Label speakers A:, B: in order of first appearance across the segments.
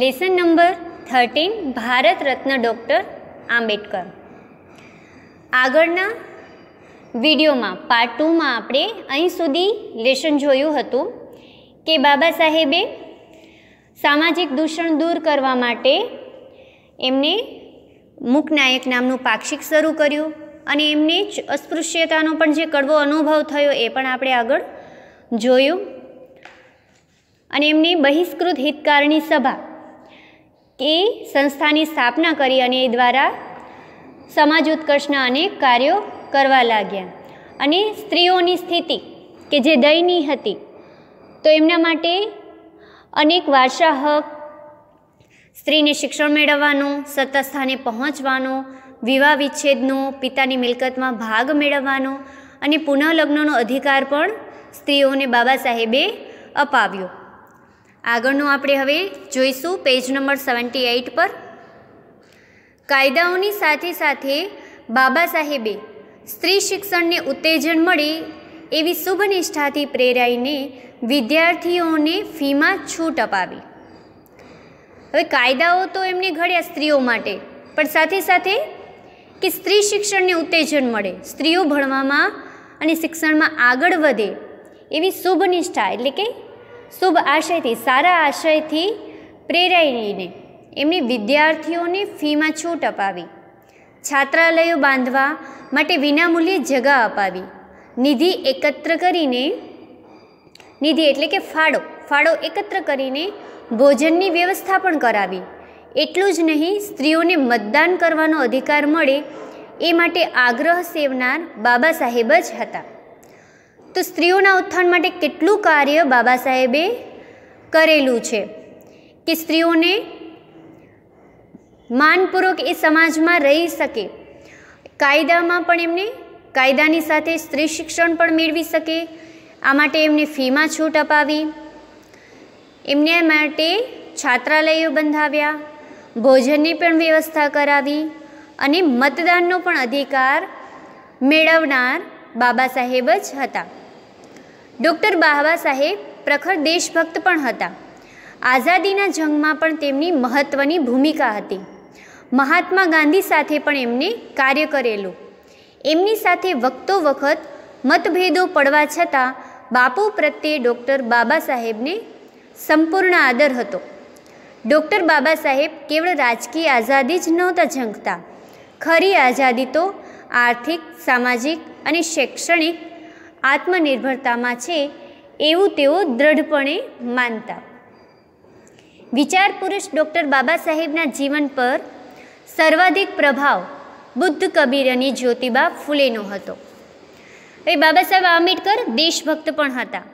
A: lesson number thirteen Bharat રત્ન doctor Ambedkar આગળના વિડીયોમાં પાર્ટ ટુમાં આપણે અહીં સુધી લેશન જોયું હતું કે બાબા સાહેબે સામાજિક દૂષણ દૂર કરવા માટે એમને મુકનાયક નામનું પાક્ષિક શરૂ કર્યું અને એમને જ અસ્પૃશ્યતાનો પણ જે કડવો અનુભવ થયો એ પણ આપણે આગળ જોયું અને એમની બહિષ્કૃત હિતકારની સભા એ સંસ્થાની સ્થાપના કરી અને એ દ્વારા સમાજ ઉત્કર્ષના અનેક કાર્યો કરવા લાગ્યા અને સ્ત્રીઓની સ્થિતિ કે જે દયનીય હતી તો એમના માટે અનેક વારસા હક સ્ત્રીને શિક્ષણ મેળવવાનું સત્તા સ્થાને પહોંચવાનો વિવાહ વિચ્છેદનો પિતાની મિલકતમાં ભાગ મેળવવાનો અને પુનઃલગ્નનો અધિકાર પણ સ્ત્રીઓને બાબા સાહેબે અપાવ્યો આગળનું આપણે હવે જોઈશું પેજ નંબર સેવન્ટી એઇટ પર કાયદાઓની સાથે સાથે બાબા સાહેબે સ્ત્રી શિક્ષણને ઉત્તેજન મળે એવી શુભ નિષ્ઠાથી પ્રેરાઈને વિદ્યાર્થીઓને ફીમાં છૂટ અપાવી હવે કાયદાઓ તો એમને ઘડ્યા સ્ત્રીઓ માટે પણ સાથે સાથે કે સ્ત્રી શિક્ષણને ઉત્તેજન મળે સ્ત્રીઓ ભણવામાં અને શિક્ષણમાં આગળ વધે એવી શુભ નિષ્ઠા એટલે કે શુભ આશયથી સારા આશયથી પ્રેરાઈને એમની વિદ્યાર્થીઓની ફીમાં છૂટ અપાવી છાત્રાલયો બાંધવા માટે વિનામૂલ્યે જગા અપાવી નિધિ એકત્ર કરીને નિધિ એટલે કે ફાળો ફાળો એકત્ર કરીને ભોજનની વ્યવસ્થા પણ કરાવી એટલું જ નહીં સ્ત્રીઓને મતદાન કરવાનો અધિકાર મળે એ માટે આગ્રહ સેવનાર બાબા સાહેબ જ હતા તો સ્ત્રીઓના ઉત્થાન માટે કેટલું કાર્ય બાબા સાહેબે કરેલું છે કે સ્ત્રીઓને માનપૂર્વક એ સમાજમાં રહી શકે કાયદામાં પણ એમને કાયદાની સાથે સ્ત્રી શિક્ષણ પણ મેળવી શકે આ માટે એમને ફીમાં છૂટ અપાવી એમને માટે છાત્રાલયો બંધાવ્યા ભોજનની પણ વ્યવસ્થા કરાવી અને મતદાનનો પણ અધિકાર મેળવનાર બાબા સાહેબ જ હતા ડૉક્ટર બાહવા સાહેબ પ્રખર દેશભક્ત પણ હતા આઝાદીના જંગમાં પણ તેમની મહત્ત્વની ભૂમિકા હતી મહાત્મા ગાંધી સાથે પણ એમને કાર્ય કરેલું એમની સાથે વખતો વખત મતભેદો પડવા છતાં બાપુ પ્રત્યે ડૉક્ટર બાબા સાહેબને સંપૂર્ણ આદર હતો ડૉક્ટર બાબા સાહેબ કેવળ રાજકીય આઝાદી જ નહોતા ઝંખતા ખરી આઝાદી તો આર્થિક સામાજિક અને શૈક્ષણિક આત્મનિર્ભરતામાં છે એવું તેઓ દ્રઢપણે માનતા વિચાર પુરુષ ડૉક્ટર બાબા સાહેબના જીવન પર સર્વાધિક પ્રભાવ બુદ્ધ કબીર અને જ્યોતિબા ફૂલેનો હતો એ બાબા સાહેબ આંબેડકર દેશભક્ત પણ હતા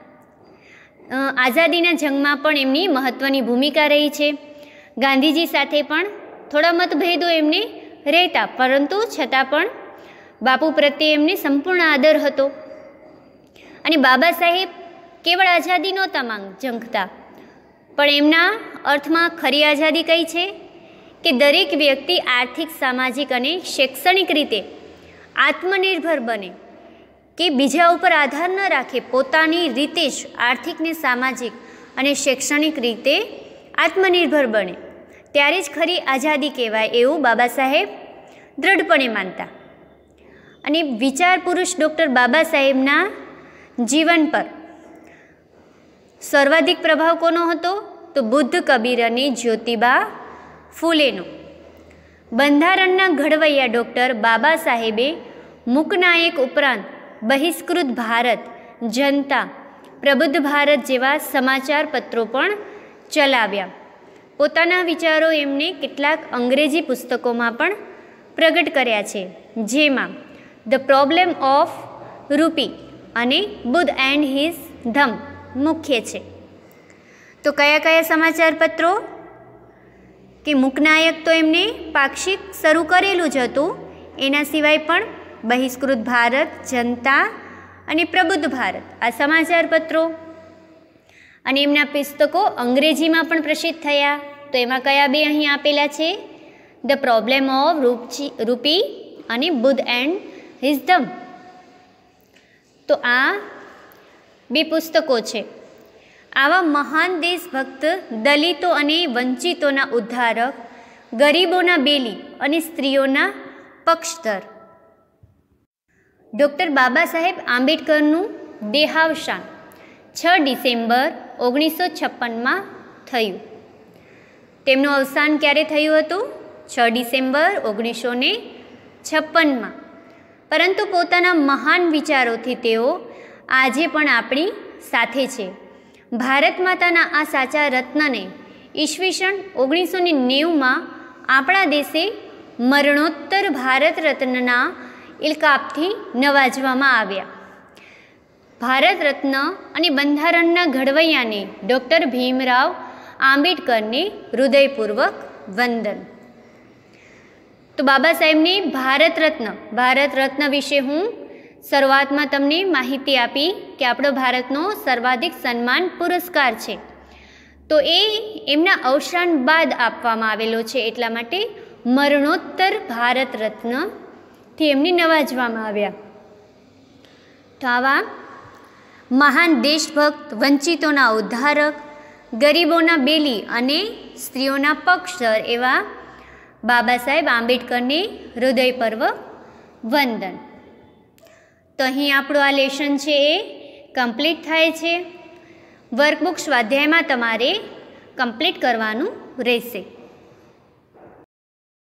A: આઝાદીના જંગમાં પણ એમની મહત્ત્વની ભૂમિકા રહી છે ગાંધીજી સાથે પણ થોડા મતભેદો એમને રહેતા પરંતુ છતાં પણ બાપુ પ્રત્યે એમને સંપૂર્ણ આદર હતો અને બાબા સાહેબ કેવળ આઝાદી નહોતા માંગ ઝંખતા પણ એમના અર્થમાં ખરી આઝાદી કઈ છે કે દરેક વ્યક્તિ આર્થિક સામાજિક અને શૈક્ષણિક રીતે આત્મનિર્ભર બને કે બીજા ઉપર આધાર ન રાખે પોતાની રીતે જ આર્થિક ને સામાજિક અને શૈક્ષણિક રીતે આત્મનિર્ભર બને ત્યારે જ ખરી આઝાદી કહેવાય એવું બાબા સાહેબ દૃઢપણે માનતા અને વિચાર પુરુષ ડૉક્ટર બાબા સાહેબના જીવન પર સર્વાધિક પ્રભાવ કોનો હતો તો બુદ્ધ કબીર અને જ્યોતિબા ફૂલેનો બંધારણના ઘડવૈયા ડૉક્ટર બાબા સાહેબે મૂકનાયક ઉપરાંત બહિષ્કૃત ભારત જનતા પ્રબુદ્ધ ભારત જેવા સમાચાર પત્રો પણ ચલાવ્યા પોતાના વિચારો એમણે કેટલાક અંગ્રેજી પુસ્તકોમાં પણ પ્રગટ કર્યા છે જેમાં ધ પ્રોબ્લેમ ઓફ રૂપી અને બુધ એન્ડ હિઝ ધમ મુખ્ય છે તો કયા કયા સમાચાર પત્રો કે મુકનાયક તો એમને પાક્ષિક શરૂ કરેલું જ હતું એના સિવાય પણ બહિષ્કૃત ભારત જનતા અને પ્રબુદ્ધ ભારત આ સમાચાર પત્રો અને એમના પુસ્તકો અંગ્રેજીમાં પણ પ્રસિદ્ધ થયા તો એમાં કયા બે અહીં આપેલા છે ધ પ્રોબ્લેમ ઓફ રૂપચી રૂપી અને બુધ એન્ડ હિઝ ધમ તો આ બે પુસ્તકો છે આવા મહાન દેશભક્ત દલિતો અને વંચિતોના ઉદ્ધારક ગરીબોના બેલી અને સ્ત્રીઓના પક્ષધર ડૉક્ટર બાબા સાહેબ આંબેડકરનું દેહાવસાન છ ડિસેમ્બર ઓગણીસો છપ્પનમાં થયું તેમનું અવસાન ક્યારે થયું હતું છ ડિસેમ્બર ઓગણીસો ને છપ્પનમાં પરંતુ પોતાના મહાન વિચારોથી તેઓ આજે પણ આપણી સાથે છે ભારત માતાના આ સાચા રત્નને ઈસવીસન ઓગણીસો નેવુંમાં આપણા દેશે મરણોત્તર ભારત રત્નના ઇલકાપથી નવાજવામાં આવ્યા ભારત રત્ન અને બંધારણના ઘડવૈયાને ડૉક્ટર ભીમરાવ આંબેડકરને હૃદયપૂર્વક વંદન તો બાબા સાહેબની ભારત રત્ન ભારત રત્ન વિશે હું શરૂઆતમાં તમને માહિતી આપી કે આપણો ભારતનો સર્વાધિક સન્માન પુરસ્કાર છે તો એ એમના અવસાન બાદ આપવામાં આવેલો છે એટલા માટે મરણોત્તર ભારત રત્નથી એમને નવાજવામાં આવ્યા તો આવા મહાન દેશભક્ત વંચિતોના ઉદ્ધારક ગરીબોના બેલી અને સ્ત્રીઓના પક્ષર એવા બાબા સાહેબ આંબેડકરની હૃદય પર્વ વંદન તો અહીં આપણું આ લેશન છે એ કમ્પ્લીટ થાય છે વર્કબુક સ્વાધ્યાયમાં તમારે કમ્પ્લીટ કરવાનું રહેશે